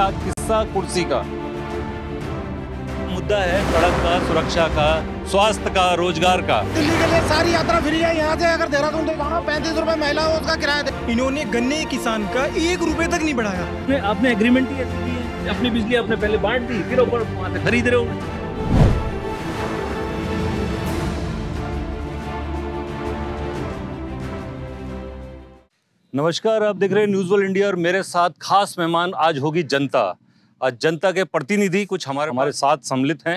क्या किस्सा कुर्सी का मुद्दा है सड़क का सुरक्षा का स्वास्थ्य का रोजगार का दिल्ली के लिए सारी यात्रा फ्री है यहाँ से अगर देहरादून तो वहाँ पैंतीस रूपए महिला हो उसका किराया दे इन्होंने गन्ने किसान का एक रुपए तक नहीं बढ़ाया आपने एग्रीमेंट ही ऐसी अपनी बिजली आपने पहले बांट दी फिर ऊपर खरीद रहे हो नमस्कार आप देख रहे हैं न्यूज वर्ल्ड इंडिया और मेरे साथ खास मेहमान आज होगी जनता आज जनता के प्रतिनिधि कुछ हमारे हमारे साथ सम्मिलित हैं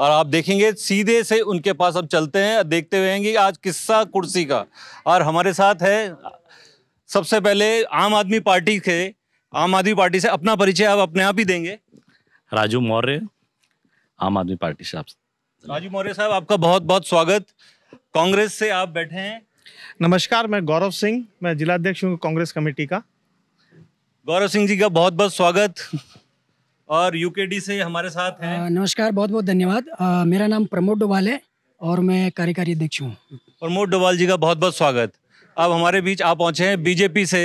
और आप देखेंगे सीधे से उनके पास अब चलते हैं देखते हुए कि आज किस्सा कुर्सी का और हमारे साथ है सबसे पहले आम आदमी पार्टी के आम आदमी पार्टी से अपना परिचय आप अपने आप ही देंगे राजू मौर्य आम आदमी पार्टी से आप राजू मौर्य साहब आपका बहुत बहुत स्वागत कांग्रेस से आप बैठे हैं नमस्कार मैं गौरव सिंह मैं जिलाध्यक्ष हूँ कांग्रेस कमेटी का गौरव सिंह जी का बहुत बहुत स्वागत और यूकेडी से हमारे साथ हैं नमस्कार बहुत बहुत धन्यवाद मेरा नाम प्रमोद डोवाल है और मैं कार्यकारी अध्यक्ष हूँ प्रमोद डोवाल जी का बहुत बहुत स्वागत अब हमारे बीच आप पहुँचे हैं बीजेपी से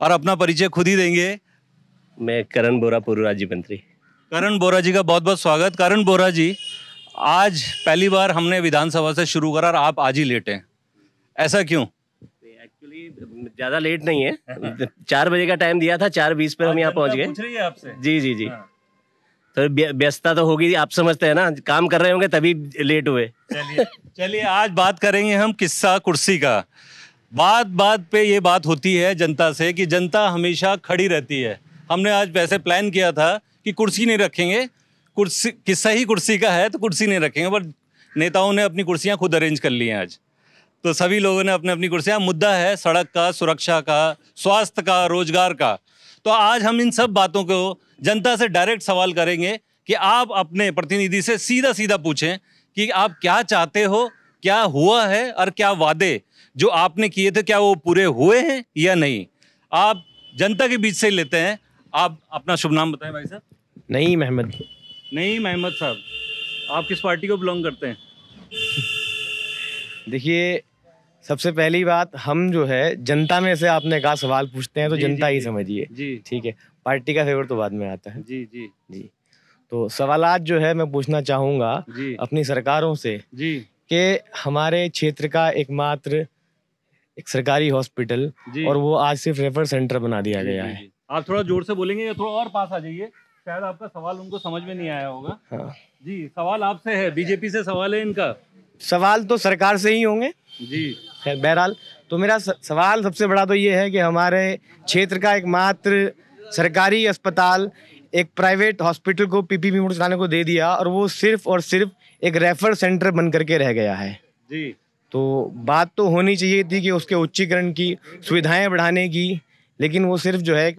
और अपना परिचय खुद ही देंगे मैं करण बोरा पूर्व राज्य मंत्री करण बोरा जी का बहुत बहुत स्वागत करण बोरा जी आज पहली बार हमने विधानसभा से शुरू करा और आप आज ही लेटे हैं ऐसा क्यों ज्यादा लेट नहीं है चार बजे का टाइम दिया था चार बीस पर हम यहाँ अच्छा, पहुँच गए जी जी जी हाँ। तो व्यस्तता तो होगी आप समझते हैं ना काम कर रहे होंगे तभी लेट हुए चलिए चलिए आज बात करेंगे हम किस्सा कुर्सी का बात बात पे ये बात होती है जनता से कि जनता हमेशा खड़ी रहती है हमने आज वैसे प्लान किया था कि कुर्सी नहीं रखेंगे कुर्सी किस्सा ही कुर्सी का है तो कुर्सी नहीं रखेंगे पर नेताओं ने अपनी कुर्सियाँ खुद अरेंज कर ली हैं आज तो सभी लोगों ने अपने अपनी कुर्सियाँ मुद्दा है सड़क का सुरक्षा का स्वास्थ्य का रोजगार का तो आज हम इन सब बातों को जनता से डायरेक्ट सवाल करेंगे कि आप अपने प्रतिनिधि से सीधा सीधा पूछें कि आप क्या चाहते हो क्या हुआ है और क्या वादे जो आपने किए थे क्या वो पूरे हुए हैं या नहीं आप जनता के बीच से लेते हैं आप अपना शुभ नाम बताएं भाई साहब नहीं महमद नहीं महमद साहब आप किस पार्टी को बिलोंग करते हैं देखिए सबसे पहली बात हम जो है जनता में से आपने कहा सवाल पूछते हैं तो जनता ही समझिए जी ठीक है पार्टी का फेवर तो बाद में आता है जी जी जी तो सवाल जो है मैं पूछना चाहूंगा अपनी सरकारों से जी के हमारे क्षेत्र का एकमात्र एक सरकारी हॉस्पिटल और वो आज सिर्फ रेफर सेंटर बना दिया गया है आप थोड़ा जोर से बोलेंगे या थोड़ा और पास आ जाइए शायद आपका सवाल उनको समझ में नहीं आया होगा हाँ। जी सवाल आपसे है बीजेपी से सवाल है इनका सवाल तो सरकार से ही होंगे जी खैर बहरहाल तो मेरा सवाल सबसे बड़ा तो ये है कि हमारे क्षेत्र का एकमात्र सरकारी अस्पताल एक प्राइवेट हॉस्पिटल को पी पी चलाने को दे दिया और वो सिर्फ और सिर्फ एक रेफर सेंटर बन करके रह गया है जी तो बात तो होनी चाहिए थी कि उसके उच्चीकरण की सुविधाएं बढ़ाने की लेकिन वो सिर्फ जो है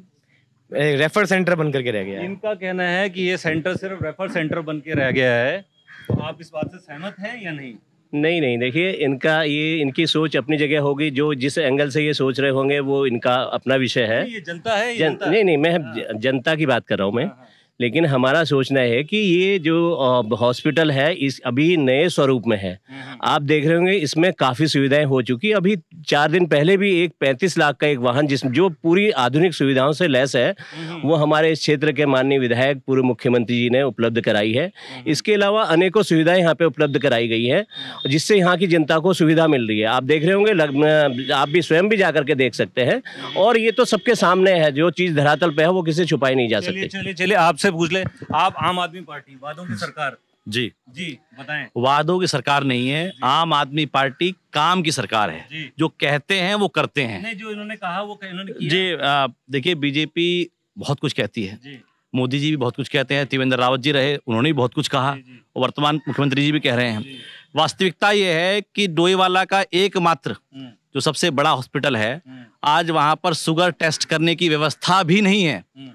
रेफर सेंटर बन करके रह गया इनका कहना है कि ये सेंटर सिर्फ रेफर सेंटर बन के रह गया है तो आप इस बात से सहमत हैं या नहीं नहीं नहीं देखिए इनका ये इनकी सोच अपनी जगह होगी जो जिस एंगल से ये सोच रहे होंगे वो इनका अपना विषय है ये जनता है ये जन, जनता नहीं नहीं मैं हाँ। जनता की बात कर रहा हूँ मैं हाँ, हाँ। लेकिन हमारा सोचना है कि ये जो हॉस्पिटल है इस अभी नए स्वरूप में है हम्म, हम्म। आप देख रहे होंगे इसमें काफ़ी सुविधाएं हो चुकी अभी चार दिन पहले भी एक पैंतीस लाख का एक वाहन जिस जो पूरी आधुनिक सुविधाओं से लैस है हम्म, वो हमारे इस क्षेत्र के माननीय विधायक पूर्व मुख्यमंत्री जी ने उपलब्ध कराई है इसके अलावा अनेकों सुविधाएं यहाँ पे उपलब्ध कराई गई है जिससे यहाँ की जनता को सुविधा मिल रही है आप देख रहे होंगे आप भी स्वयं भी जा के देख सकते हैं और ये तो सबके सामने है जो चीज़ धरातल पर है वो किसी छुपाई नहीं जा सकती चलिए आपसे मुझसे पूछ ले आप आम आदमी पार्टी वादों की सरकार जी जी बताएं वादों की सरकार नहीं है आम आदमी पार्टी काम की सरकार है जो कहते हैं वो करते हैं नहीं जो इन्होंने कहा वो इन्होंने किया जी देखिए बीजेपी बहुत कुछ कहती है मोदी जी भी बहुत कुछ कहते हैं त्रिवेंद्र रावत जी रहे उन्होंने भी बहुत कुछ कहा और वर्तमान मुख्यमंत्री जी भी कह रहे हैं वास्तविकता ये है कि डोईवाला का एकमात्र हम्म। जो सबसे बड़ा हॉस्पिटल है हम्म। आज वहां पर सुगर टेस्ट करने की व्यवस्था भी नहीं है हम्म।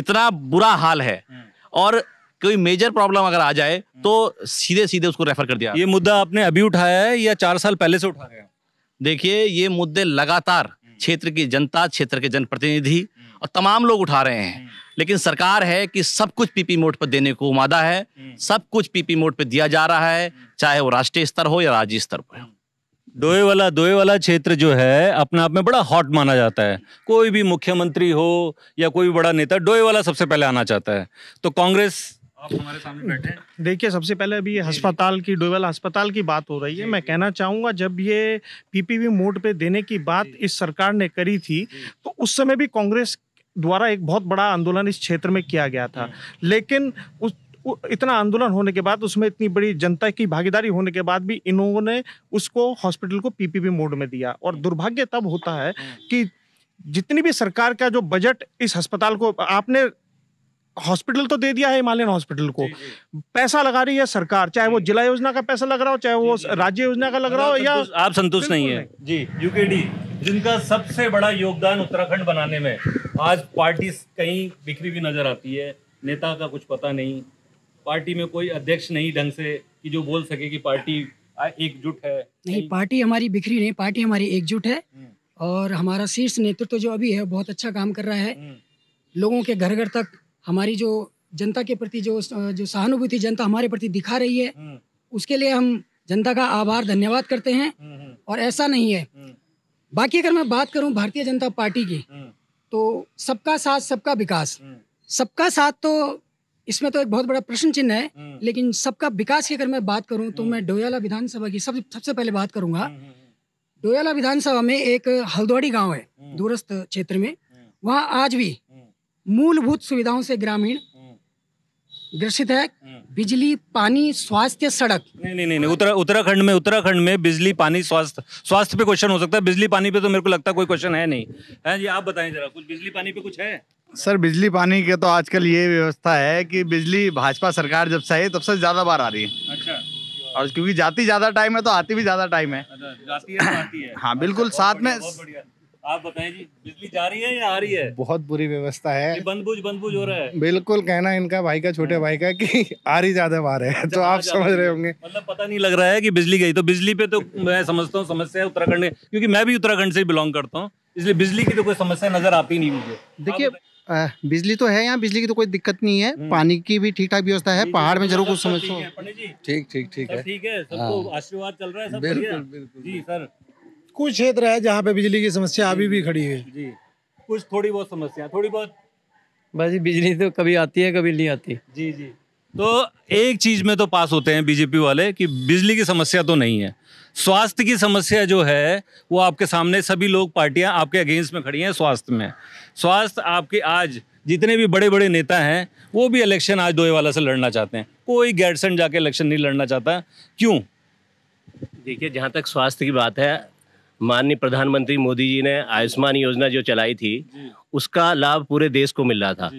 इतना बुरा हाल है हम्म। और कोई मेजर प्रॉब्लम अगर आ जाए हम्म। तो सीधे सीधे उसको रेफर कर दिया ये मुद्दा आपने अभी उठाया है या चार साल पहले से उठा रहे हैं देखिए ये मुद्दे लगातार हम्म। क्षेत्र की जनता क्षेत्र के जनप्रतिनिधि और तमाम लोग उठा रहे हैं लेकिन सरकार है कि सब कुछ पीपी मोड पर देने को उमादा है सब कुछ पीपी मोड पर दिया जा रहा है चाहे वो राष्ट्रीय स्तर हो या राज्य स्तर पर हो डोए वाला डोए वाला क्षेत्र जो है अपने आप में बड़ा हॉट माना जाता है कोई भी मुख्यमंत्री हो या कोई भी बड़ा नेता डोए वाला सबसे पहले आना चाहता है तो कांग्रेस आप हमारे सामने बैठे हैं देखिए सबसे पहले अभी अस्पताल की डोवेल अस्पताल की बात हो रही है मैं कहना चाहूँगा जब ये पीपीवी मोड पे देने की बात इस सरकार ने करी थी तो उस समय भी कांग्रेस द्वारा एक बहुत बड़ा आंदोलन इस क्षेत्र में किया गया था लेकिन उस इतना आंदोलन होने के बाद उसमें इतनी बड़ी जनता की भागीदारी होने के बाद भी इन्होंने उसको हॉस्पिटल को पीपीपी मोड में दिया और हम्म। दुर्भाग्य तब होता है हम्म। कि जितनी भी सरकार का जो बजट इस अस्पताल को आपने हॉस्पिटल तो दे दिया है हिमालयन हॉस्पिटल को पैसा लगा रही है सरकार चाहे वो जिला योजना का पैसा लग रहा हो चाहे वो राज्य योजना का लग रहा हो मतलब या आप संतुष्ट नहीं है जी यूकेडी जिनका सबसे बड़ा योगदान उत्तराखंड बनाने में आज पार्टी कहीं बिखरी हुई नजर आती है नेता का कुछ पता नहीं पार्टी में कोई अध्यक्ष नहीं ढंग से कि जो बोल सके कि पार्टी एकजुट है नहीं नहीं पार्टी हमारी बिखरी नहीं पार्टी हमारी एकजुट है हम्म। और हमारा शीर्ष नेतृत्व तो जो अभी है बहुत अच्छा काम कर रहा है हम्म। लोगों के घर घर तक हमारी जो जनता के प्रति जो जो सहानुभूति जनता हमारे प्रति दिखा रही है हम्म। उसके लिए हम जनता का आभार धन्यवाद करते हैं और ऐसा नहीं है बाकी अगर मैं बात करूं भारतीय जनता पार्टी की तो सबका साथ सबका विकास सबका साथ तो इसमें तो एक बहुत बड़ा प्रश्न चिन्ह है हम्म। लेकिन सबका विकास की अगर मैं बात करूं तो हम्म। मैं डोयाला विधानसभा की सब सबसे पहले बात करूंगा हम्म, डोयाला विधानसभा में एक हल्द्वाड़ी गांव है दूरस्थ क्षेत्र में वहां आज भी मूलभूत सुविधाओं से ग्रामीण ग्रसित है बिजली पानी स्वास्थ्य सड़क नहीं नहीं नहीं उत्तरा उत्तराखंड में उत्तराखंड में बिजली पानी स्वास्थ्य स्वास्थ्य पे क्वेश्चन हो सकता है बिजली पानी पे तो मेरे को लगता कोई क्वेश्चन है नहीं है जी आप बताएं जरा कुछ बिजली पानी पे कुछ है सर बिजली पानी के तो आजकल ये व्यवस्था है कि बिजली भाजपा सरकार जब से आई तब से ज्यादा बार आ रही है अच्छा और क्योंकि जाती ज्यादा टाइम है तो आती भी ज्यादा टाइम है अच्छा, हाँ बिल्कुल अच्छा, साथ में आप बताएं जी बिजली जा रही है या आ रही है बहुत बुरी व्यवस्था है बंदबूज बंदबूज हो रहा है बिल्कुल कहना इनका भाई का छोटे हाँ। भाई का कि आ रही ज्यादा बार है अच्छा, तो आप समझ रहे होंगे मतलब पता नहीं लग रहा है कि बिजली गई तो बिजली पे तो मैं समझता हूँ समस्या उत्तराखंड में क्योंकि मैं भी उत्तराखंड से बिलोंग करता हूँ इसलिए बिजली की तो कोई समस्या नजर आती नहीं मुझे देखिए बिजली तो है यहाँ बिजली की तो कोई दिक्कत नहीं है हम्म। पानी की भी ठीक ठाक व्यवस्था है पहाड़ में जरूर कुछ समझ ठीक ठीक ठीक है ठीक है हाँ। आशीर्वाद चल रहा है बिल्कुल बिल्कुल जी सर कुछ क्षेत्र है जहाँ पे बिजली की समस्या अभी भी खड़ी है जी कुछ थोड़ी बहुत समस्या थोड़ी बहुत भाई बिजली तो कभी आती है कभी नहीं आती जी जी तो एक चीज में तो पास होते हैं बीजेपी वाले कि बिजली की समस्या तो नहीं है स्वास्थ्य की समस्या जो है वो आपके सामने सभी लोग पार्टियां आपके अगेंस्ट में खड़ी हैं स्वास्थ्य में स्वास्थ्य आपके आज जितने भी बड़े बड़े नेता हैं वो भी इलेक्शन आज डोएवाला से लड़ना चाहते हैं कोई गैडसन जाके इलेक्शन नहीं लड़ना चाहता क्यों देखिए जहाँ तक स्वास्थ्य की बात है माननीय प्रधानमंत्री मोदी जी ने आयुष्मान योजना जो चलाई थी उसका लाभ पूरे देश को मिल रहा था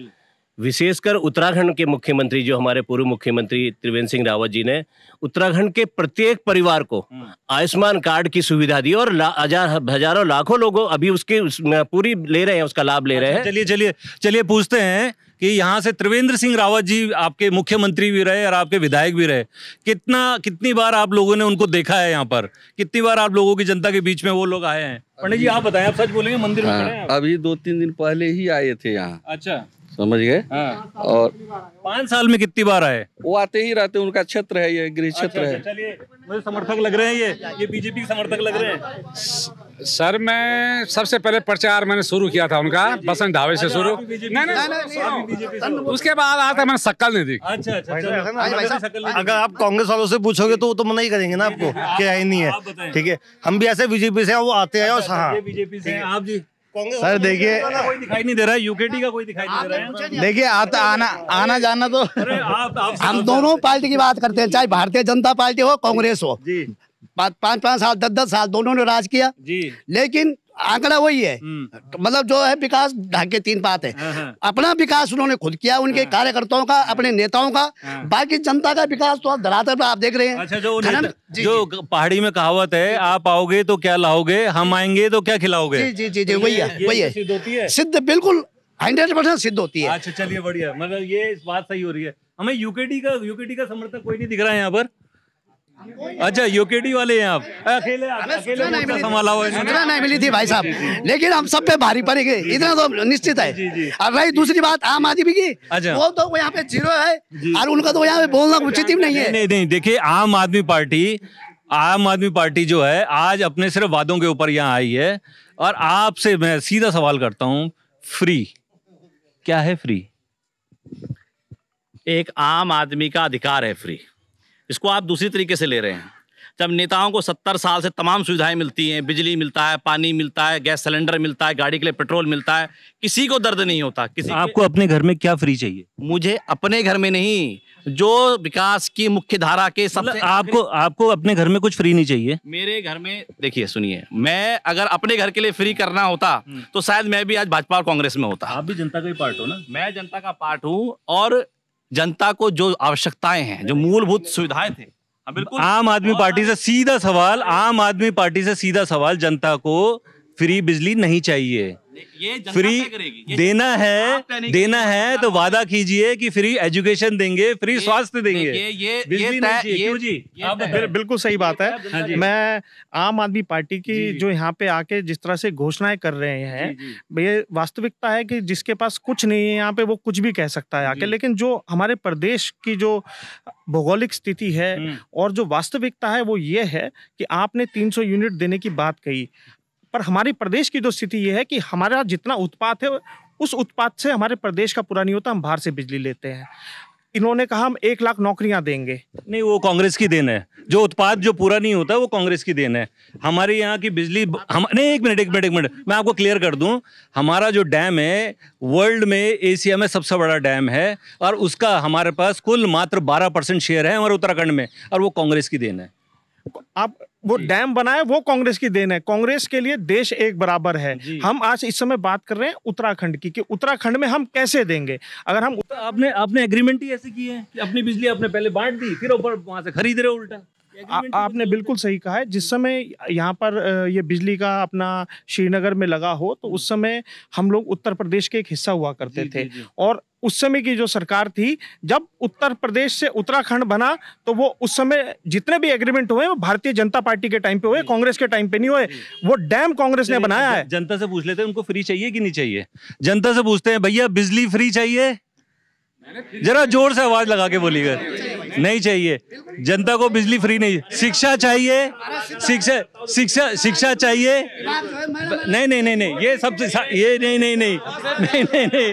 विशेषकर उत्तराखंड के मुख्यमंत्री जो हमारे पूर्व मुख्यमंत्री त्रिवेंद्र सिंह रावत जी ने उत्तराखंड के प्रत्येक परिवार को हम्म। आयुष्मान कार्ड की सुविधा दी और हजार हजारों लाखों लोगों अभी उसके पूरी ले रहे हैं उसका लाभ ले रहे हैं चलिए चलिए चलिए पूछते हैं कि यहाँ से त्रिवेंद्र सिंह रावत जी आपके मुख्यमंत्री भी रहे और आपके विधायक भी रहे कितना कितनी बार आप लोगों ने उनको देखा है यहाँ पर कितनी बार आप लोगों की जनता के बीच में वो लोग आए हैं पंडित जी आप बताएं आप सच बोलेंगे मंदिर में हाँ, अभी दो तीन दिन पहले ही आए थे यहाँ अच्छा समझ गए हाँ। और पांच साल में कितनी बार आए वो आते ही रहते उनका क्षेत्र है ये गृह क्षेत्र अच्छा, है अच्छा, मुझे समर्थक लग रहे हैं ये ये बीजेपी के समर्थक लग रहे हैं सर मैं सबसे पहले प्रचार मैंने शुरू किया था उनका बसंत धावे से शुरू उसके बाद आता है मैंने शक्ल नहीं अच्छा, अच्छा अगर आप कांग्रेस वालों से पूछोगे तो वो तो मना ही करेंगे ना आपको हाँ, क्या ही नहीं है ठीक है हम भी ऐसे बीजेपी से वो आते हैं और हाँ। बीजेपी से आप जी सर देखिए कोई दिखाई नहीं दे रहा है यूकेटी का कोई दिखाई नहीं दे रहा है देखिए आता आना आना जाना तो आप हम दोनों पार्टी की बात करते हैं चाहे भारतीय जनता पार्टी हो कांग्रेस हो पाँच पांच साल दस दस साल दोनों ने राज किया जी लेकिन आंकड़ा वही है हम्म। मतलब जो है विकास ढाके तीन बात है हाँ, हाँ। अपना विकास उन्होंने खुद किया उनके हाँ। कार्यकर्ताओं का अपने नेताओं का बाकी जनता का विकास तो आप धरातल पर आप देख रहे हैं अच्छा जो जी, जो जी, पहाड़ी में कहावत है आप आओगे तो क्या लाओगे हम आएंगे तो क्या खिलाओगे जी जी जी जी वही है वही है सिद्ध बिल्कुल हंड्रेड परसेंट सिद्ध होती है अच्छा चलिए बढ़िया मतलब ये बात सही हो रही है हमें यूकेडी का यूकेडी का समर्थक कोई नहीं दिख रहा है यहाँ पर अच्छा यूकेडी वाले हैं आप अकेले अकेले संभाला हुआ सूचना नहीं मिली थी भाई साहब लेकिन हम सब पे भारी पड़े गए इतना तो निश्चित है और भाई दूसरी बात आम आदमी की अच्छा। वो तो यहाँ पे जीरो है और उनका तो यहाँ पे बोलना उचित ही नहीं है नहीं नहीं देखिए आम आदमी पार्टी आम आदमी पार्टी जो है आज अपने सिर्फ वादों के ऊपर यहाँ आई है और आपसे मैं सीधा सवाल करता हूँ फ्री क्या है फ्री एक आम आदमी का अधिकार है फ्री इसको आप दूसरी तरीके से ले रहे हैं जब नेताओं को सत्तर साल से तमाम सुविधाएं मिलती हैं बिजली मिलता है पानी मिलता है गैस सिलेंडर मिलता है गाड़ी के लिए पेट्रोल मिलता है किसी को दर्द नहीं होता किसी तो आपको अपने घर में क्या फ्री चाहिए मुझे अपने घर में नहीं जो विकास की मुख्य धारा के मतलब सबसे आपको आपको अपने घर में कुछ फ्री नहीं चाहिए मेरे घर में देखिए सुनिए मैं अगर अपने घर के लिए फ्री करना होता हम्म। तो शायद मैं भी आज भाजपा और कांग्रेस में होता आप भी जनता का ही पार्ट हो ना मैं जनता का पार्ट हूँ और जनता को जो आवश्यकताएं हैं जो मूलभूत सुविधाएं थे हाँ, बिल्कुल आम आदमी पार्टी से सीधा सवाल आम आदमी पार्टी से सीधा सवाल जनता को फ्री बिजली नहीं चाहिए ये फ्री देना है देना है तो वादा कीजिए कि फ्री एजुकेशन देंगे फ्री स्वास्थ्य देंगे ये ये ये जी अब बिल्कुल सही बात है हाँ मैं आम आदमी पार्टी की जो यहाँ पे आके जिस तरह से घोषणाएं कर रहे हैं ये वास्तविकता है कि जिसके पास कुछ नहीं है यहाँ पे वो कुछ भी कह सकता है आके लेकिन जो हमारे प्रदेश की जो भौगोलिक स्थिति है हम्म। और जो वास्तविकता है वो ये है कि आपने 300 यूनिट देने की बात कही पर हमारे प्रदेश की जो स्थिति ये है कि हमारा जितना उत्पाद है उस उत्पाद से हमारे प्रदेश का पूरा नहीं होता हम बाहर से बिजली लेते हैं इन्होंने कहा हम एक लाख नौकरियां देंगे नहीं वो कांग्रेस की देन है जो उत्पाद जो पूरा नहीं होता वो कांग्रेस की देन है हमारे यहाँ की बिजली हम नहीं एक मिनट एक मिनट एक मिनट मैं आपको क्लियर कर दूं हमारा जो डैम है वर्ल्ड में एशिया में सबसे बड़ा डैम है और उसका हमारे पास कुल मात्र बारह परसेंट शेयर है हमारे उत्तराखंड में और वो कांग्रेस की देन है आप वो डैम बनाए वो कांग्रेस की देन है कांग्रेस के लिए देश एक बराबर है हम आज इस समय बात कर रहे हैं उत्तराखंड की कि उत्तराखंड में हम कैसे देंगे अगर हम तो आपने आपने एग्रीमेंट ही ऐसी की है कि अपनी बिजली आपने पहले बांट दी फिर ऊपर वहां से खरीद रहे उल्टा आ, आपने बिल्कुल सही कहा है जिस समय यहाँ पर ये बिजली का अपना श्रीनगर में लगा हो तो उस हम्म। समय हम लोग उत्तर प्रदेश के एक हिस्सा हुआ करते थे जी, जी। और उस समय की जो सरकार थी जब उत्तर प्रदेश से उत्तराखंड बना तो वो उस समय जितने भी एग्रीमेंट हुए वो भारतीय जनता पार्टी के टाइम पे हुए कांग्रेस के टाइम पे नहीं हुए वो डैम कांग्रेस ने बनाया है जनता से पूछ लेते हैं उनको फ्री चाहिए कि नहीं चाहिए जनता से पूछते हैं भैया बिजली फ्री चाहिए जरा जोर से आवाज लगा के बोली गए नहीं चाहिए जनता को बिजली फ्री नहीं शिक्षा चाहिए शिक्षा शिक्षा शिक्षा चाहिए नहीं नहीं नहीं नहीं ये सबसे ये नहीं नहीं नहीं नहीं नहीं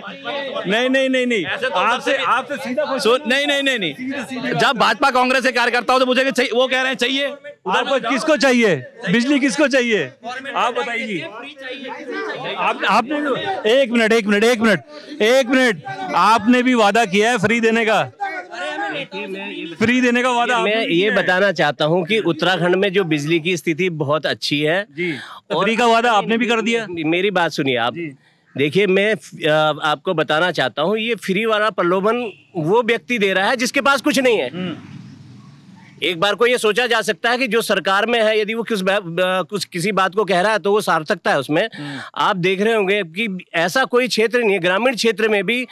नहीं नहीं नहीं नहीं आपसे आपसे सीधा नहीं नहीं नहीं जब भाजपा कांग्रेस से कार्यकर्ता हो तो मुझे वो कह रहे हैं चाहिए आपको किसको चाहिए बिजली किसको चाहिए आप बताइए आप आपने एक मिनट एक मिनट एक मिनट एक मिनट आपने भी वादा किया है फ्री देने का फ्री देने का वादा मैं ये बताना चाहता हूँ कि उत्तराखंड में जो बिजली की स्थिति बहुत अच्छी है तो और फ्री का वादा आपने भी कर दिया मेरी बात सुनिए आप देखिए मैं आपको बताना चाहता हूँ ये फ्री वाला प्रलोभन वो व्यक्ति दे रहा है जिसके पास कुछ नहीं है हम्म। एक बार को ये सोचा जा सकता है कि जो सरकार में है यदि वो किस कुछ किसी बात को कह रहा है तो वो सार्थकता है उसमें हम्म। आप देख रहे होंगे कि ऐसा कोई क्षेत्र नहीं है ग्रामीण क्षेत्र में भी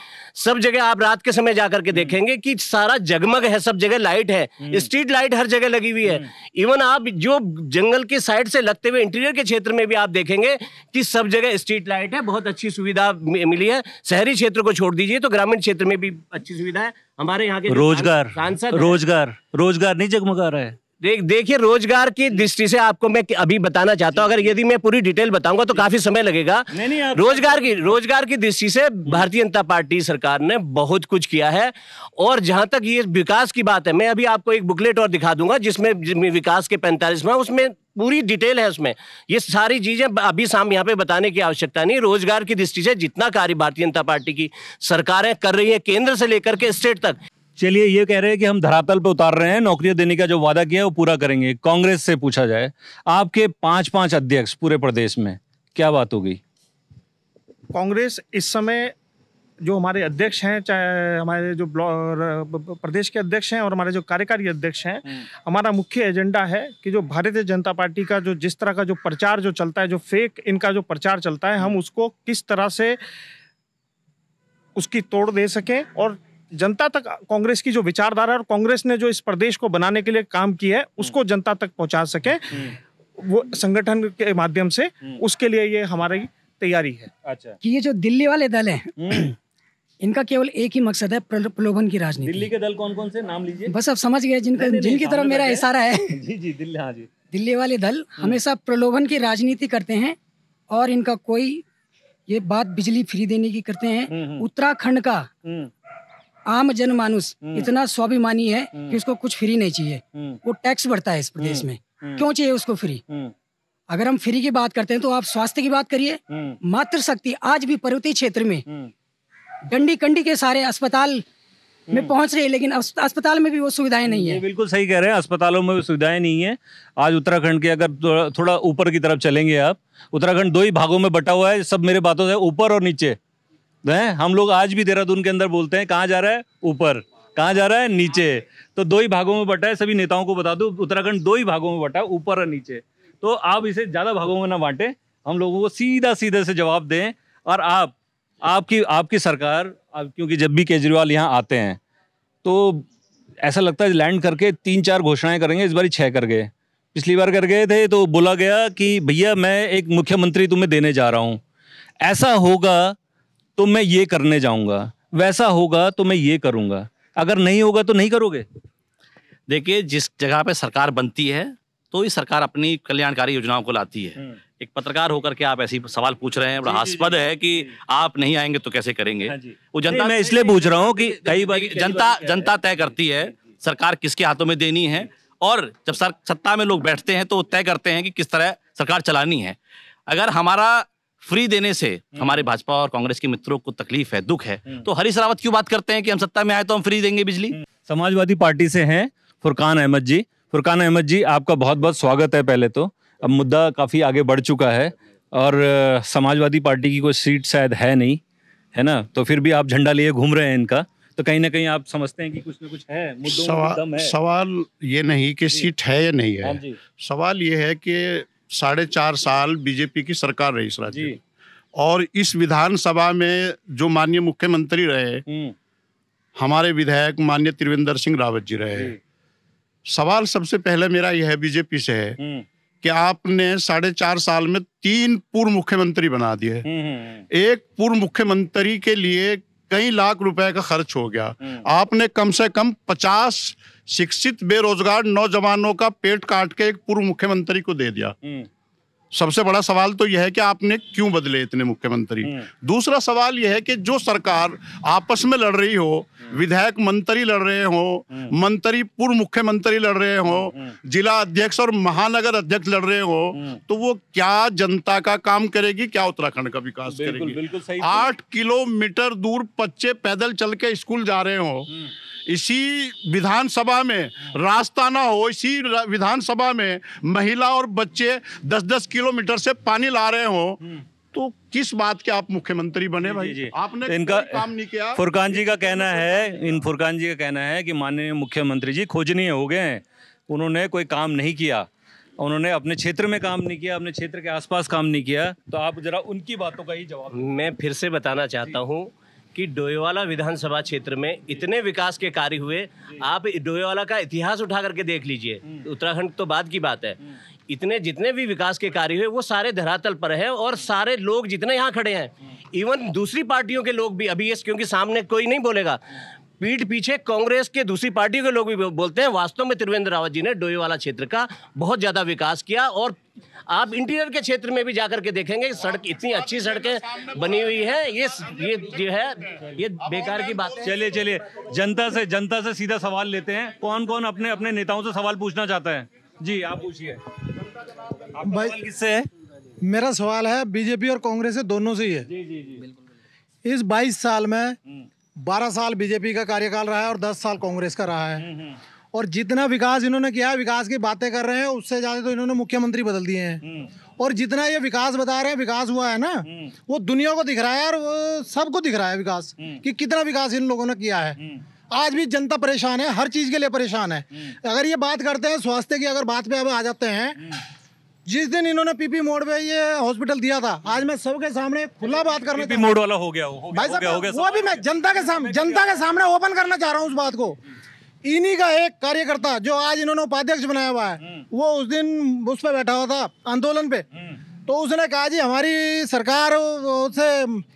सब जगह आप रात के समय जाकर के हम्म। देखेंगे कि सारा जगमग है सब जगह लाइट है हम्म। स्ट्रीट लाइट हर जगह लगी हुई है इवन आप जो जंगल की साइड से लगते हुए इंटीरियर के क्षेत्र में भी आप देखेंगे कि सब जगह स्ट्रीट लाइट है बहुत अच्छी सुविधा मिली है शहरी क्षेत्र को छोड़ दीजिए तो ग्रामीण क्षेत्र में भी अच्छी सुविधा है हमारे यहाँ के रोजगार सांसद रोजगार रोजगार नहीं जगमगा रहा है देख देखिए रोजगार की दृष्टि से आपको मैं अभी बताना चाहता हूँ अगर यदि मैं पूरी डिटेल बताऊंगा तो काफी समय लगेगा नहीं, नहीं, रोजगार की रोजगार की दृष्टि से भारतीय जनता पार्टी सरकार ने बहुत कुछ किया है और जहां तक ये विकास की बात है मैं अभी आपको एक बुकलेट और दिखा दूंगा जिसमें विकास के पैंतालीस में उसमें पूरी डिटेल है उसमें ये सारी चीजें अभी शाम यहाँ पे बताने की आवश्यकता नहीं रोजगार की दृष्टि से जितना कार्य भारतीय जनता पार्टी की सरकारें कर रही है केंद्र से लेकर के स्टेट तक चलिए ये कह रहे हैं कि हम धरातल पर उतार रहे हैं नौकरियां देने का जो वादा किया है वो पूरा करेंगे कांग्रेस से पूछा जाए आपके पांच पांच अध्यक्ष पूरे प्रदेश में क्या बात हो गई कांग्रेस इस समय जो हमारे अध्यक्ष हैं चाहे हमारे जो प्रदेश के अध्यक्ष हैं और हमारे जो कार्यकारी अध्यक्ष हैं हम्म। हमारा मुख्य एजेंडा है कि जो भारतीय जनता पार्टी का जो जिस तरह का जो प्रचार जो चलता है जो फेक इनका जो प्रचार चलता है हम हम्म। उसको किस तरह से उसकी तोड़ दे सकें और जनता तक कांग्रेस की जो विचारधारा और कांग्रेस ने जो इस प्रदेश को बनाने के लिए काम किया है हम्म। उसको जनता तक पहुंचा सके हम्म। वो संगठन के माध्यम से हम्म। उसके लिए ये हमारी तैयारी है अच्छा कि ये जो दिल्ली वाले दल है इनका केवल एक ही मकसद है प्रलोभन की राजनीति दिल्ली के दल कौन कौन से नाम लीजिए बस अब समझ गए जिनका जिनकी तरफ मेरा इशारा है जी जी दिल्ली हाँ जी दिल्ली वाले दल हमेशा प्रलोभन की राजनीति करते हैं और इनका कोई ये बात बिजली फ्री देने की करते हैं उत्तराखंड का आम जनमानुष हम्म। इतना स्वाभिमानी है कि हम्म। उसको कुछ फ्री नहीं चाहिए हम्म। वो टैक्स बढ़ता है इस प्रदेश में क्यों चाहिए उसको फ्री अगर हम फ्री की बात करते हैं तो आप स्वास्थ्य की बात करिए मातृशक्ति आज भी पर्वतीय क्षेत्र में डंडी कंडी के सारे अस्पताल में पहुंच रही है लेकिन अस्पताल में भी वो सुविधाएं नहीं है बिल्कुल सही कह रहे हैं अस्पतालों में भी सुविधाएं नहीं है आज उत्तराखंड के अगर थोड़ा ऊपर की तरफ चलेंगे आप उत्तराखंड दो ही भागों में बटा हुआ है सब मेरे बातों से ऊपर और नीचे है हम लोग आज भी देहरादून के अंदर बोलते हैं कहाँ जा रहा है ऊपर कहाँ जा रहा है नीचे तो दो ही भागों में बटा है सभी नेताओं को बता दो उत्तराखंड दो ही भागों में बटा है ऊपर और नीचे तो आप इसे ज़्यादा भागों में ना बांटें हम लोगों को सीधा सीधे से जवाब दें और आप आपकी आपकी सरकार आप क्योंकि जब भी केजरीवाल यहाँ आते हैं तो ऐसा लगता है लैंड करके तीन चार घोषणाएं करेंगे इस बार छः कर गए पिछली बार कर गए थे तो बोला गया कि भैया मैं एक मुख्यमंत्री तुम्हें देने जा रहा हूँ ऐसा होगा तो मैं ये करने जाऊंगा वैसा होगा तो मैं ये करूंगा अगर नहीं होगा तो नहीं करोगे देखिए जिस जगह पे सरकार बनती है तो ही सरकार अपनी कल्याणकारी योजनाओं को लाती है हम्म। एक पत्रकार होकर के आप ऐसी सवाल पूछ रहे हैं बड़ा हास्पद है कि आप नहीं आएंगे तो कैसे करेंगे हाँ वो जनता मैं इसलिए पूछ रहा हूँ कि कई बार जनता जनता तय करती है सरकार किसके हाथों में देनी है और जब सर सत्ता में लोग बैठते हैं तो तय करते हैं कि किस तरह सरकार चलानी है अगर हमारा फ्री देने से हम्म। हमारे भाजपा और कांग्रेस के मित्रों को तकलीफ है दुख है हम्म। तो हरीश रावत क्यों बात करते हैं कि हम सत्ता में आए तो हम फ्री देंगे बिजली हम्म। समाजवादी पार्टी से हैं फुरकान अहमद जी फुरकान अहमद जी आपका बहुत बहुत स्वागत है पहले तो अब मुद्दा काफ़ी आगे बढ़ चुका है और समाजवादी पार्टी की कोई सीट शायद है नहीं है ना तो फिर भी आप झंडा लिए घूम रहे हैं इनका तो कहीं ना कहीं आप समझते हैं कि कुछ ना कुछ है मुद्दों सवा, सवाल ये नहीं कि सीट है या नहीं है हाँ सवाल ये है कि साढ़े चार साल बीजेपी की सरकार रही इस राज्य और इस विधानसभा में जो माननीय मुख्यमंत्री रहे हम्म। हमारे विधायक माननीय त्रिवेंद्र सिंह रावत जी रहे सवाल सबसे पहले मेरा यह बीजेपी से है हम्म। कि आपने साढ़े चार साल में तीन पूर्व मुख्यमंत्री बना दिए हम्म, एक पूर्व मुख्यमंत्री के लिए कई लाख रुपए का खर्च हो गया आपने कम से कम पचास शिक्षित बेरोजगार नौजवानों का पेट काट के एक पूर्व मुख्यमंत्री को दे दिया हम्म। सबसे बड़ा सवाल तो यह है कि आपने क्यों बदले इतने मुख्यमंत्री हम्म। दूसरा सवाल यह है कि जो सरकार आपस में लड़ रही हो हम्म। विधायक मंत्री लड़ रहे हो मंत्री पूर्व मुख्यमंत्री लड़ रहे हो जिला अध्यक्ष और महानगर अध्यक्ष लड़ रहे हो तो वो क्या जनता का काम करेगी क्या उत्तराखंड का विकास करेगी आठ किलोमीटर दूर बच्चे पैदल चल के स्कूल जा रहे हो इसी विधानसभा में रास्ता ना हो इसी विधानसभा में महिला और बच्चे दस दस किलोमीटर से पानी ला रहे हो तो किस बात के आप मुख्यमंत्री बने भाई जी, जी, आपने तो इनका काम नहीं किया फुरकान जी का कहना है इन फुरकान जी का कहना है कि माननीय मुख्यमंत्री जी खोजनी हो गए हैं उन्होंने कोई काम नहीं किया उन्होंने अपने क्षेत्र में काम नहीं किया अपने क्षेत्र के आसपास काम नहीं किया तो आप जरा उनकी बातों का ही जवाब मैं फिर से बताना चाहता हूँ कि डोयवाला विधानसभा क्षेत्र में इतने विकास के कार्य हुए आप डोयवाला का इतिहास उठा करके देख लीजिए हम्म। उत्तराखंड तो बाद की बात है हम्म। इतने जितने भी विकास के कार्य हुए वो सारे धरातल पर है और सारे लोग जितने यहाँ खड़े हैं इवन हम्म। दूसरी पार्टियों के लोग भी अभी ये क्योंकि सामने कोई नहीं बोलेगा पीठ पीछे कांग्रेस के दूसरी पार्टी के लोग भी बोलते हैं वास्तव में त्रिवेंद्र रावत जी ने डोईवाला क्षेत्र का बहुत ज़्यादा विकास किया और आप इंटीरियर के क्षेत्र में भी जाकर के देखेंगे सड़क इतनी अच्छी सड़कें बनी हुई है ये ये जो है ये बेकार की बात चलिए चलिए जनता से जनता से सीधा सवाल लेते हैं कौन कौन अपने अपने नेताओं से सवाल पूछना चाहता है जी आप पूछिए भाई किससे मेरा सवाल है बीजेपी और कांग्रेस दोनों से ही है जी जी जी इस 22 साल में हम्म। बारह साल बीजेपी का कार्यकाल रहा है और दस साल कांग्रेस का रहा है हम्म, हम्म। और जितना विकास इन्होंने किया है विकास की बातें कर रहे हैं उससे ज़्यादा तो इन्होंने मुख्यमंत्री बदल दिए हैं हम्म। और जितना ये विकास बता रहे हैं विकास हुआ है ना वो दुनिया को दिख रहा है और सबको दिख रहा है विकास कि कितना विकास इन लोगों ने किया है आज भी जनता परेशान है हर चीज़ के लिए परेशान है अगर ये बात करते हैं स्वास्थ्य की अगर बात पे अब आ जाते हैं जिस दिन इन्होंने पीपी मोड़ पे ये हॉस्पिटल दिया था आज मैं सबके सामने खुला बात करना पीपी मोड़ वाला हो गया हो, हो भाई वो भी मैं जनता के सामने जनता के सामने ओपन करना चाह रहा हूँ उस बात को इन्हीं का एक कार्यकर्ता जो आज इन्होंने उपाध्यक्ष बनाया हुआ है हम्म। वो उस दिन उस पर बैठा हुआ था आंदोलन पे हम्म। तो उसने कहा जी हमारी सरकार से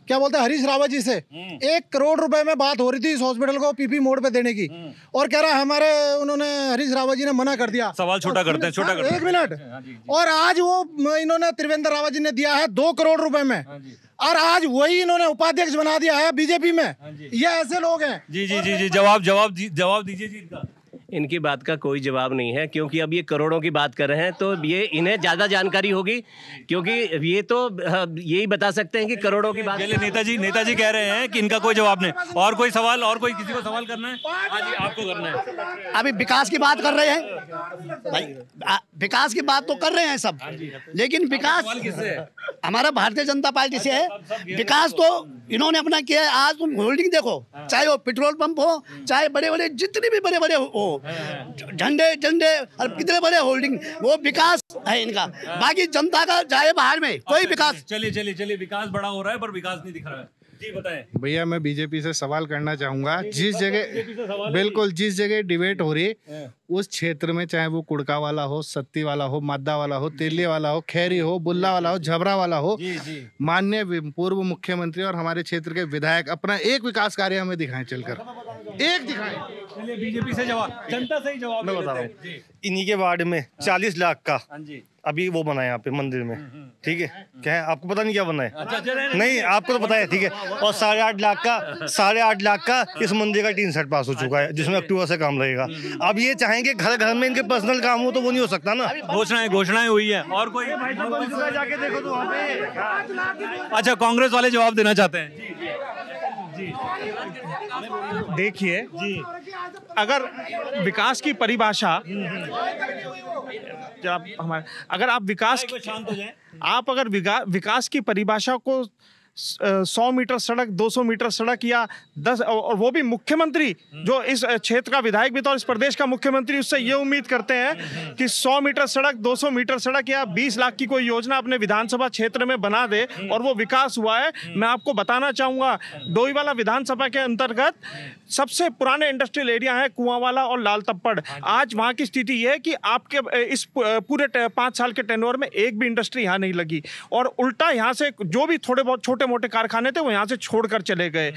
क्या बोलते हैं हरीश रावत जी से हम्म। एक करोड़ रुपए में बात हो रही थी इस हॉस्पिटल को पीपी मोड़ पे देने की हम्म। और कह रहा हमारे उन्होंने हरीश रावत जी ने मना कर दिया सवाल छोटा करते हैं छोटा हाँ, एक मिनट हाँ, और आज वो इन्होंने त्रिवेंद्र रावत जी ने दिया है दो करोड़ रुपए में हाँ, और आज वही इन्होंने उपाध्यक्ष बना दिया है बीजेपी में ये ऐसे लोग हैं जी जी जी जी जवाब जवाब जवाब दीजिए जी इनका इनकी बात का कोई जवाब नहीं है क्योंकि अब ये करोड़ों की बात कर रहे हैं तो ये इन्हें ज़्यादा जानकारी होगी क्योंकि ये तो यही बता सकते हैं कि करोड़ों की बात नेताजी नेताजी कह रहे हैं कि इनका कोई जवाब नहीं और कोई सवाल और कोई किसी को सवाल करना है हाँ आपको करना है अभी विकास की बात कर रहे हैं विकास की बात तो कर रहे हैं सब हाँ लेकिन विकास हमारा भारतीय जनता पार्टी से अच्छा, है विकास तो इन्होंने अपना किया है आज तुम होल्डिंग देखो हाँ। चाहे वो पेट्रोल पंप हो चाहे बड़े बड़े जितने भी बड़े बड़े हो झंडे झंडे और कितने बड़े होल्डिंग वो विकास है इनका हाँ। बाकी जनता का जाए बाहर में कोई अच्छा, विकास अच्छा, चलिए चलिए चलिए विकास बड़ा हो रहा है पर विकास नहीं दिख रहा है भैया मैं बीजेपी से सवाल करना चाहूंगा जिस जगह बिल्कुल जिस जगह डिबेट हो रही हाँ। उस क्षेत्र में चाहे वो कुड़का वाला हो सत्ती वाला हो मादा वाला हो तेली वाला हो खैरी हो बुल्ला वाला हो झबरा वाला हो माननीय पूर्व मुख्यमंत्री और हमारे क्षेत्र के विधायक अपना एक विकास कार्य हमें दिखाएं चलकर एक दिखाए बीजेपी से जवाब जनता से ही जवाब मैं बता रहा हूँ इन्हीं के वार्ड में चालीस लाख का हाँ अभी वो बना यहाँ पे मंदिर में हम्म, हम्म। ठीक है क्या है आपको पता नहीं क्या बना है अच्छा, अच्छा, नहीं आपको तो पता है ठीक है हाँ, हाँ, और साढ़े आठ लाख का साढ़े आठ लाख का इस मंदिर का टीन सेट पास हो चुका है अच्छा, जिसमें अक्टूबर से काम लगेगा अब हम्म, ये चाहेंगे घर घर में इनके पर्सनल काम हो तो वो नहीं हो सकता ना घोषणाएं घोषणाएं हुई है और कोई जाके देखो तो अच्छा कांग्रेस वाले जवाब देना चाहते हैं देखिए अगर विकास की परिभाषा जब हमारे अगर आप विकास आप अगर विकास की परिभाषा को सौ मीटर सड़क दो सौ मीटर सड़क या दस और वो भी मुख्यमंत्री जो इस क्षेत्र का विधायक भी था और इस प्रदेश का मुख्यमंत्री उससे ये उम्मीद करते हैं कि सौ मीटर सड़क दो सौ मीटर सड़क या बीस लाख की कोई योजना अपने विधानसभा क्षेत्र में बना दे और वो विकास हुआ है मैं आपको बताना चाहूँगा डोईवाला विधानसभा के अंतर्गत सबसे पुराने इंडस्ट्रियल एरिया है कुआवाला और लाल तप्पड़ हाँ आज वहाँ की स्थिति यह है कि आपके इस पूरे पाँच साल के टेनोर में एक भी इंडस्ट्री यहाँ नहीं लगी और उल्टा यहाँ से जो भी थोड़े बहुत छोटे मोटे कारखाने थे वो यहाँ से छोड़ कर चले गए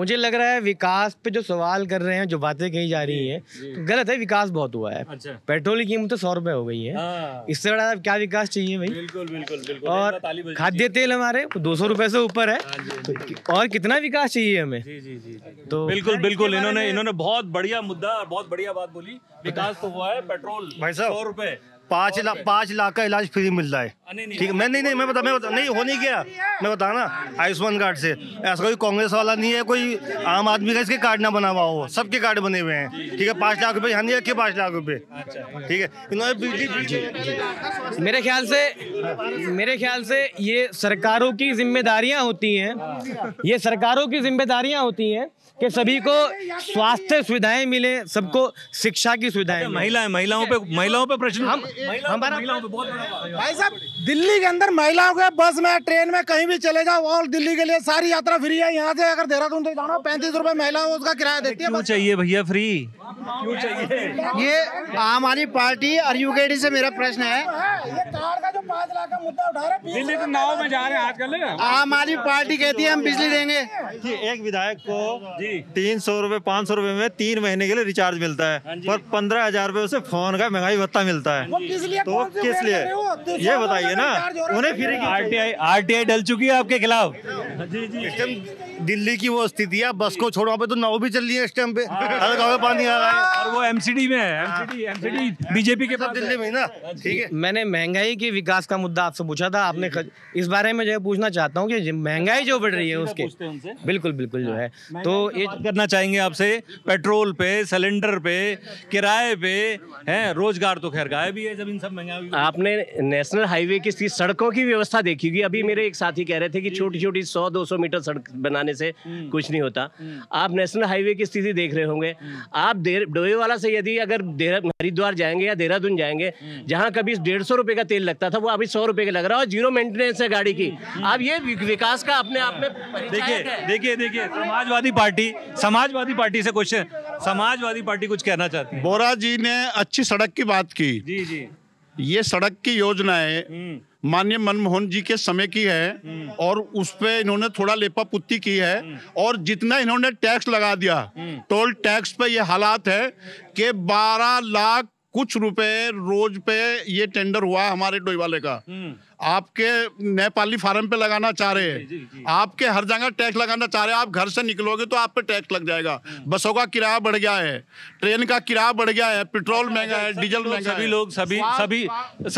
मुझे लग रहा है विकास पे जो सवाल कर रहे हैं जो बातें कही जा रही है तो गलत है विकास बहुत हुआ है अच्छा। पेट्रोल की कीमत तो सौ रुपए हो गई है हाँ। इससे बड़ा क्या विकास चाहिए भाई बिल्कुल बिल्कुल और खाद्य तेल हमारे दो सौ रुपए से ऊपर है हाँ हाँ और कितना विकास चाहिए हमें तो बिल्कुल बिल्कुल इन्होंने इन्होंने बहुत बढ़िया मुद्दा बहुत बढ़िया बात बोली विकास तो हुआ है पेट्रोल सौ रुपए पाँच लाख पाँच लाख का इलाज फ्री मिल रहा है ठीक है मैं नहीं नहीं मैं बता मैं बता नहीं हो नहीं गया मैं बता ना आयुष्मान कार्ड से ऐसा कोई कांग्रेस वाला नहीं है कोई आम आदमी का इसके कार्ड ना बना हुआ हो सबके कार्ड बने हुए हैं ठीक है पाँच लाख रुपये यहाँ नहीं रखे पाँच लाख रुपये अच्छा। ठीक है इन्होंने बिजली मेरे ख्याल से मेरे ख्याल से ये सरकारों की जिम्मेदारियाँ होती हैं ये सरकारों की जिम्मेदारियाँ होती हैं कि सभी को स्वास्थ्य सुविधाएं मिले सबको शिक्षा की सुविधाएं महिलाएं महिलाओं पे महिलाओं पे प्रश्न हम हमारा भाई साहब दिल्ली के अंदर महिलाओं के बस में ट्रेन में कहीं भी चले जाओ और दिल्ली के लिए सारी यात्रा फ्री है यहाँ से अगर देहरादून से जाना पैंतीस महिलाओं को उसका किराया देती है चाहिए भैया फ्री चाहिए ये आम आदमी पार्टी और यूकेडी से मेरा प्रश्न है मुद्दा उठा रहे दिल्ली तो नाव में जा रहे हैं आजकल आम आदमी पार्टी कहती है हम बिजली देंगे एक विधायक को जी तीन सौ रूपए पाँच सौ रूपए में तीन महीने के लिए रिचार्ज मिलता है हाँ पर पंद्रह हजार रूपए उसे फोन का महंगाई भत्ता मिलता है तो किस लिए तो तो ये बताइए ना उन्हें फिर R T I R T I डल चुकी है आपके खिलाफ हाँ दिल्ली की वो स्थिति है बस को छोड़ो पे तो नाव भी चल रही है इस टाइम पे हर गाँव में पानी आ रहा है और वो एमसीडी में है एमसीडी एमसीडी बीजेपी के पास दिल्ली में ना ठीक है मैंने महंगाई के विकास का मुद्दा आपसे पूछा था आपने इस बारे में जो पूछना चाहता हूँ कि महंगाई जो बढ़ रही है उसके बिल्कुल बिल्कुल जो है तो, तो ये करना चाहेंगे आपसे पेट्रोल पे सिलेंडर पे किराए पे हैं रोजगार तो खैर गायब भी है जब इन सब महंगाई आपने नेशनल हाईवे की सड़कों की व्यवस्था देखी होगी अभी मेरे एक साथी कह रहे थे कि छोटी छोटी सौ दो सौ मीटर सड़क बनाने से हम्म, कुछ नहीं होता हम्म। आप नेशनल हाईवे की स्थिति देख रहे होंगे हम्म। आप डोए वाला से यदि अगर हरिद्वार जाएंगे या देहरादून जाएंगे जहाँ कभी डेढ़ सौ रुपये का तेल लगता था वो अभी सौ रुपए का लग रहा है और जीरो मेंटेनेंस है गाड़ी की आप ये विकास का अपने आप में देखिए देखिए देखिए Samajwadi party party Samajwadi party से कुछ समाजवादी पार्टी कुछ कहना चाहती है बोरा जी ने अच्छी सड़क की बात की जी जी ये सड़क की योजना है हम्म। माननीय मनमोहन जी के समय की है हम्म। और उस पर इन्होंने थोड़ा लेपा पुत्ती की है हम्म। और जितना इन्होंने टैक्स लगा दिया टोल टैक्स पे ये हालात है कि 12 लाख कुछ रुपए रोज पे ये टेंडर हुआ हमारे डोई वाले का हम्म। आपके नेपाली फार्म पे लगाना चाह रहे हैं आपके हर जगह टैक्स लगाना चाह रहे हैं आप घर से निकलोगे तो आप पे टैक्स लग जाएगा हम्म। बसों का किराया बढ़ गया है ट्रेन का किराया बढ़ गया है पेट्रोल अच्छा, महंगा है डीजल महंगा सभी लोग सभी सभी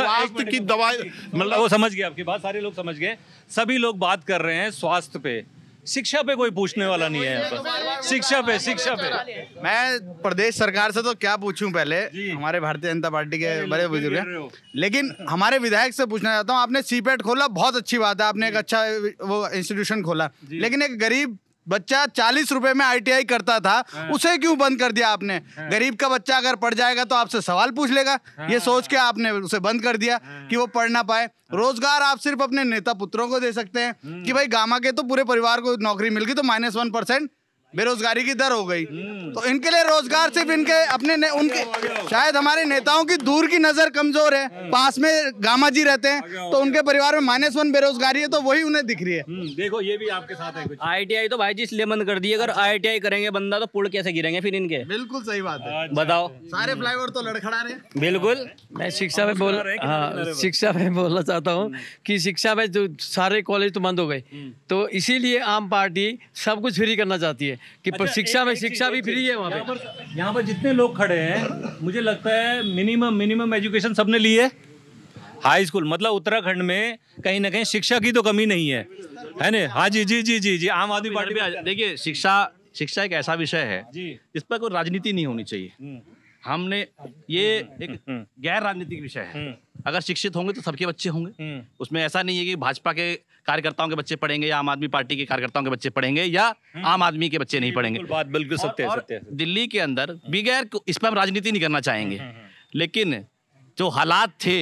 स्वास्थ्य की दवाई मतलब वो समझ गए आपकी बात सारे लोग समझ गए सभी लोग बात कर रहे हैं स्वास्थ्य पे शिक्षा पे कोई पूछने वाला नहीं है तो शिक्षा पे शिक्षा पे तो मैं प्रदेश सरकार से तो क्या पूछूं पहले हमारे भारतीय जनता पार्टी के बड़े बुजुर्ग हैं लेकिन हमारे विधायक से पूछना चाहता हूँ आपने सीपेट खोला बहुत अच्छी बात है आपने एक अच्छा वो इंस्टीट्यूशन खोला लेकिन एक गरीब बच्चा चालीस रुपए में आईटीआई करता था हाँ। उसे क्यों बंद कर दिया आपने हाँ। गरीब का बच्चा अगर पढ़ जाएगा तो आपसे सवाल पूछ लेगा हाँ। ये सोच के आपने उसे बंद कर दिया कि वो पढ़ ना पाए रोजगार आप सिर्फ अपने नेता पुत्रों को दे सकते हैं कि हम्म। भाई गामा के तो पूरे परिवार को नौकरी मिल गई तो माइनस वन परसेंट बेरोजगारी की दर हो गई हम्म। तो इनके लिए रोजगार सिर्फ इनके अपने ने, उनके शायद हमारे नेताओं की दूर की नजर कमजोर है हम्म। पास में गामा जी रहते हैं तो उनके परिवार में माइनस वन बेरोजगारी है तो वही उन्हें दिख रही है हम्म, देखो ये भी आपके साथ है आई तो भाई जी इसलिए बंद कर दी अगर अच्छा। आई करेंगे बंदा तो पुड़ कैसे गिरेंगे फिर इनके बिल्कुल सही बात है अच्छा। बताओ सारे फ्लाईओवर तो लड़खड़ा रहे बिल्कुल मैं शिक्षा में बोल हाँ शिक्षा में बोलना चाहता हूँ की शिक्षा में जो तो सारे कॉलेज तो बंद हो गए तो इसीलिए आम पार्टी सब कुछ फ्री करना चाहती है कि अच्छा, शिक्षा में शिक्षा भी फ्री है वहाँ पे यहाँ पर जितने लोग खड़े हैं मुझे लगता है मिनिमम मिनिमम एजुकेशन सबने ली है हाई स्कूल मतलब उत्तराखंड में कहीं ना कहीं शिक्षा की तो कमी नहीं है है ना हाँ जी जी जी जी जी आम आदमी पार्टी भी देखिए शिक्षा शिक्षा एक ऐसा विषय है इस पर कोई राजनीति नहीं होनी चाहिए हम्म। हमने ये एक हम्म। गैर राजनीतिक विषय है हम्म। अगर शिक्षित होंगे तो सबके बच्चे होंगे उसमें ऐसा नहीं है कि भाजपा के कार्यकर्ताओं के बच्चे पढ़ेंगे या आम आदमी पार्टी के कार्यकर्ताओं के बच्चे पढ़ेंगे या हम्म। आम आदमी के बच्चे नहीं पढ़ेंगे बात बिल्कुल सत्य है दिल्ली के अंदर हम्म। बगैर इस पर हम राजनीति नहीं करना चाहेंगे हम्म, लेकिन जो हालात थे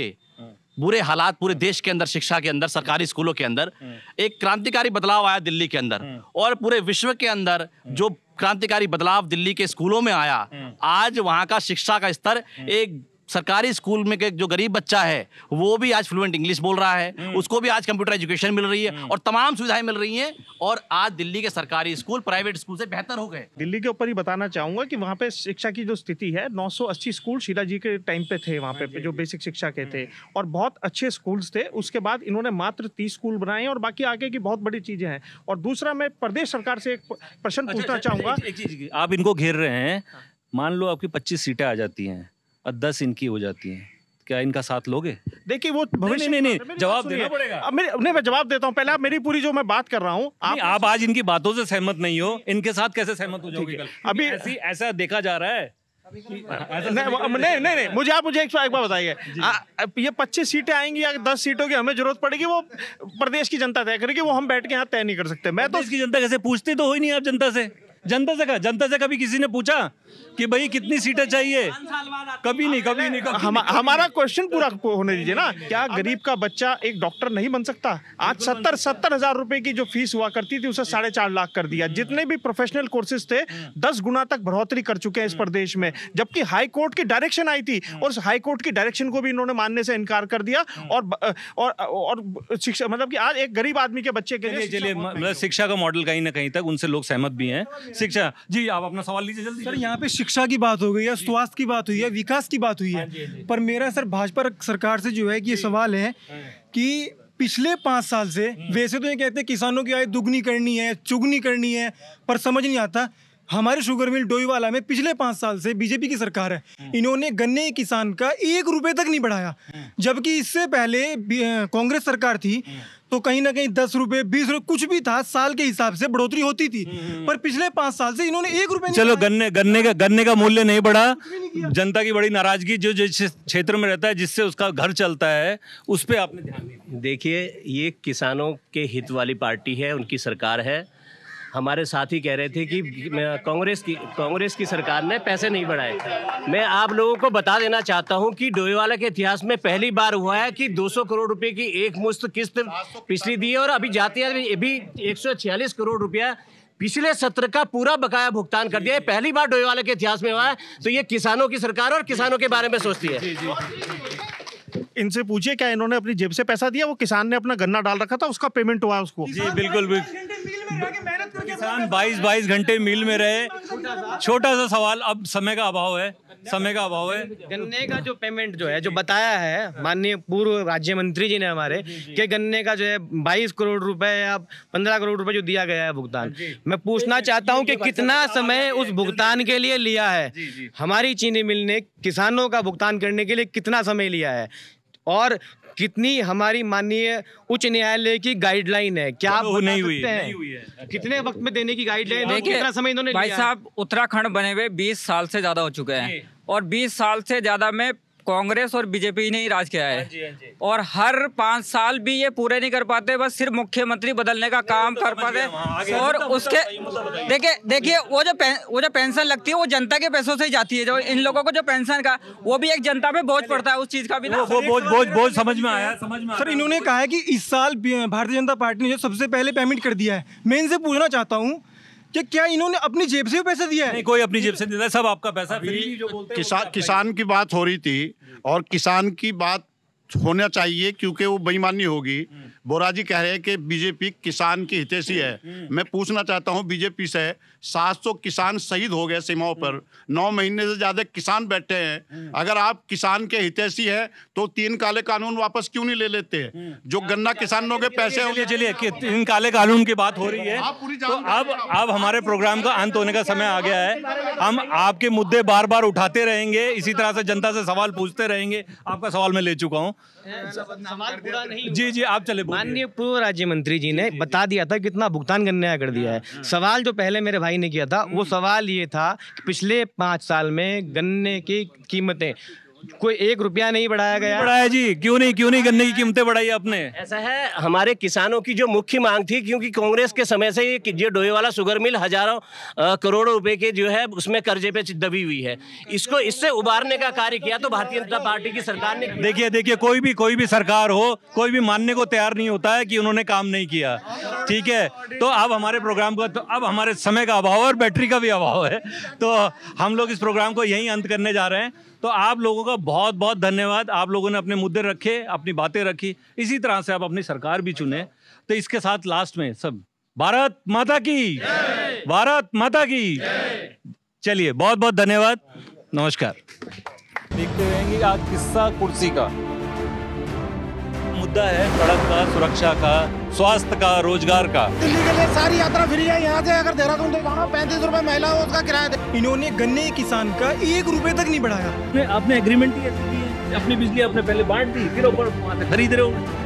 बुरे हालात पूरे देश के अंदर शिक्षा के अंदर सरकारी स्कूलों के अंदर एक क्रांतिकारी बदलाव आया दिल्ली के अंदर और पूरे विश्व के अंदर जो क्रांतिकारी बदलाव दिल्ली के स्कूलों में आया आज वहाँ का शिक्षा का स्तर एक सरकारी स्कूल में के जो गरीब बच्चा है वो भी आज फ्लुएंट इंग्लिश बोल रहा है हम्म। उसको भी आज कंप्यूटर एजुकेशन मिल रही है हम्म। और तमाम सुविधाएं मिल रही हैं और आज दिल्ली के सरकारी स्कूल प्राइवेट स्कूल से बेहतर हो गए दिल्ली के ऊपर ही बताना चाहूंगा कि वहाँ पे शिक्षा की जो स्थिति है नौ स्कूल शीला जी के टाइम पे थे वहाँ पे हाँ हाँ जो बेसिक शिक्षा के थे हम्म। और बहुत अच्छे स्कूल्स थे उसके बाद इन्होंने मात्र तीस स्कूल बनाए और बाकी आगे की बहुत बड़ी चीजें हैं और दूसरा मैं प्रदेश सरकार से एक प्रश्न अच्छा, पूछना अच्छा, चाहूंगा आप इनको घेर रहे हैं हाँ। मान लो आपकी पच्चीस सीटें आ जाती हैं और दस इनकी हो जाती है क्या इनका साथ लोगे देखिए वो भविष्य नहीं नहीं, नहीं, जवाब देना पड़ेगा अब मेरे नहीं मैं जवाब देता हूँ पहले आप मेरी पूरी जो मैं बात कर रहा हूँ आप आप आज इनकी बातों से सहमत नहीं हो इनके साथ कैसे सहमत हो जाओगे अभी ऐसी ऐसा देखा जा रहा है नहीं नहीं नहीं मुझे आप मुझे एक बार बताइए ये पच्चीस सीटें आएंगी या दस सीटों की हमें जरूरत पड़ेगी वो प्रदेश की जनता तय करेगी वो हम बैठ के यहाँ तय नहीं कर सकते मैं तो इसकी जनता कैसे पूछते तो हो ही नहीं आप जनता से जनता से जनता से कभी किसी ने पूछा कि भाई कितनी सीटें चाहिए कभी नहीं कभी नहीं कभी हम, हमारा क्वेश्चन पूरा होने दीजिए ना क्या गरीब का बच्चा एक डॉक्टर नहीं बन सकता आज सत्तर सत्तर हजार रुपए की जो फीस हुआ करती थी उसे साढ़े चार लाख कर दिया जितने भी प्रोफेशनल कोर्सेज थे दस गुना तक बढ़ोतरी कर चुके हैं इस हम्म। प्रदेश में जबकि हाई कोर्ट की डायरेक्शन आई थी हम्म। और हाई कोर्ट की डायरेक्शन को भी इन्होंने मानने से इनकार कर दिया हम्म। और और और शिक्षा मतलब कि आज एक गरीब आदमी के बच्चे के लिए मतलब शिक्षा का मॉडल कहीं ना कहीं तक उनसे लोग सहमत भी हैं शिक्षा जी आप अपना सवाल लीजिए जल्दी सर यहाँ पे शिक्षा की बात हो गई है स्वास्थ्य की बात हुई है विकास की बात हुई है हाँ हाँ पर मेरा सर भाजपा सरकार से जो है कि ये सवाल है हाँ। कि पिछले पाँच साल से वैसे तो ये कहते हैं किसानों की आय दुगनी करनी है चुगनी करनी है पर समझ नहीं आता हमारे शुगर मिल डोईवाला में पिछले पांच साल से बीजेपी की सरकार है हम्म। इन्होंने गन्ने किसान का एक रुपए तक नहीं बढ़ाया हम्म। जबकि इससे पहले कांग्रेस सरकार थी हम्म। तो कहीं ना कहीं दस रुपए बीस रुपए कुछ भी था साल के हिसाब से बढ़ोतरी होती थी पर पिछले पांच साल से इन्होंने एक रुपए चलो गन्ने गन्ने का गन्ने का मूल्य नहीं बढ़ा जनता की बड़ी नाराजगी जो जिस क्षेत्र में रहता है जिससे उसका घर चलता है उस पर आपने ध्यान देखिए ये किसानों के हित वाली पार्टी है उनकी सरकार है हमारे साथी कह रहे थे कि कांग्रेस की कांग्रेस की सरकार ने पैसे नहीं बढ़ाए मैं आप लोगों को बता देना चाहता हूं कि डोईवाला के इतिहास में पहली बार हुआ है कि 200 करोड़ रुपए की एक मुश्त किस्त पिछली दी है और अभी जाती है अभी एक करोड़ रुपया पिछले सत्र का पूरा बकाया भुगतान कर दिया है पहली बार डोईवाला के इतिहास में हुआ है तो ये किसानों की सरकार और किसानों के बारे में सोचती है इनसे पूछिए क्या इन्होंने अपनी जेब से पैसा दिया वो किसान ने अपना गन्ना डाल रखा था उसका पेमेंट हुआ उसको जी बिल्कुल किसान बाईस बाईस घंटे मील में रहे छोटा सा सवाल अब समय का अभाव है समय का अभाव है गन्ने का जो पेमेंट जो है जो बताया है माननीय पूर्व राज्य मंत्री जी ने हमारे कि गन्ने का जो है 22 करोड़ रुपए या 15 करोड़ रुपए जो दिया गया है भुगतान मैं पूछना चाहता हूं कि कितना समय उस भुगतान के लिए लिया है हमारी चीनी मिल ने किसानों का भुगतान करने के लिए कितना समय लिया है और कितनी हमारी माननीय उच्च न्यायालय की गाइडलाइन है क्या तो नहीं, हुई, है? नहीं हुई है कितने अच्छा। वक्त में देने की गाइडलाइन है कितना समय इन्होंने भाई साहब उत्तराखंड बने हुए 20 साल से ज्यादा हो चुके हैं और 20 साल से ज्यादा में कांग्रेस और बीजेपी ने ही राज किया है हाँ जी, हाँ जी। और हर पांच साल भी ये पूरे नहीं कर पाते बस सिर्फ मुख्यमंत्री बदलने का तो काम कर पाते और उसके देखिए देखिए वो जो वो जो पेंशन लगती है वो जनता के पैसों से ही जाती है जो इन लोगों को जो पेंशन का वो भी एक जनता पे बोझ पड़ता है उस चीज का भी बोझ बोझ समझ में आया समझ में सर इन्होंने कहा है कि इस साल भारतीय जनता पार्टी ने जो सबसे पहले पेमेंट कर दिया है मैं इनसे पूछना चाहता हूँ कि क्या इन्होंने अपनी जेब से पैसा दिया है नहीं कोई अपनी जेब से नहीं दिया सब आपका पैसा किसान किसान की बात हो रही थी और किसान की बात होना चाहिए क्योंकि वो बेईमानी होगी हम्म। बोरा जी कह रहे हैं कि बीजेपी किसान की हितेशी है हम्म, हम्म। मैं पूछना चाहता हूँ बीजेपी से 700 किसान शहीद हो गए सीमाओं पर नौ महीने से ज़्यादा किसान बैठे हैं अगर आप किसान के हितेशी हैं तो तीन काले कानून वापस क्यों नहीं ले लेते जो गन्ना किसानों के पैसे होंगे चलिए तीन काले कानून की बात हो रही है तो अब अब हमारे प्रोग्राम का अंत होने का समय आ गया है हम आपके मुद्दे बार बार उठाते रहेंगे इसी तरह से जनता से सवाल पूछते रहेंगे आपका सवाल मैं ले चुका हूँ तो- जी जी आप चले माननीय पूर्व राज्य मंत्री जी ने बता दिया था कितना भुगतान गन्या कर दिया है हाँ, हाँ। सवाल जो पहले मेरे भाई ने किया था वो हम्म। सवाल ये था पिछले पांच साल में गन्ने की कीमतें कोई एक रुपया नहीं बढ़ाया गया बढ़ाया जी क्यों नहीं क्यों नहीं गन्ने की कीमतें बढ़ाई आपने ऐसा है हमारे किसानों की जो मुख्य मांग थी क्योंकि कांग्रेस के समय से ये जो वाला शुगर मिल हजारों करोड़ों रुपए के जो है उसमें कर्जे पे दबी हुई है इसको इससे उबारने का कार्य किया तो भारतीय जनता पार्टी की सरकार ने देखिए देखिए कोई भी कोई भी सरकार हो कोई भी मानने को तैयार नहीं होता है कि उन्होंने काम नहीं किया ठीक है तो अब हमारे प्रोग्राम का तो अब हमारे समय का अभाव और बैटरी का भी अभाव है तो हम लोग इस प्रोग्राम को यहीं अंत करने जा रहे हैं तो आप लोगों का बहुत बहुत धन्यवाद आप लोगों ने अपने मुद्दे रखे अपनी बातें रखी इसी तरह से आप अपनी सरकार भी चुने तो इसके साथ लास्ट में सब भारत माता की भारत माता की चलिए बहुत बहुत धन्यवाद नमस्कार देखते रहेंगे आज किस्सा कुर्सी का मुद्दा है सड़क का सुरक्षा का स्वास्थ्य का रोजगार का दिल्ली के लिए सारी यात्रा फ्री है यहाँ से अगर देहरादून तो वहाँ पैंतीस रूपए महिला उसका किराया इन्होंने गन्ने किसान का एक रूपए तक नहीं बढ़ाया आपने एग्रीमेंट ही अपनी बिजली आपने पहले बांट दी फिर ऊपर खरीद रहे हो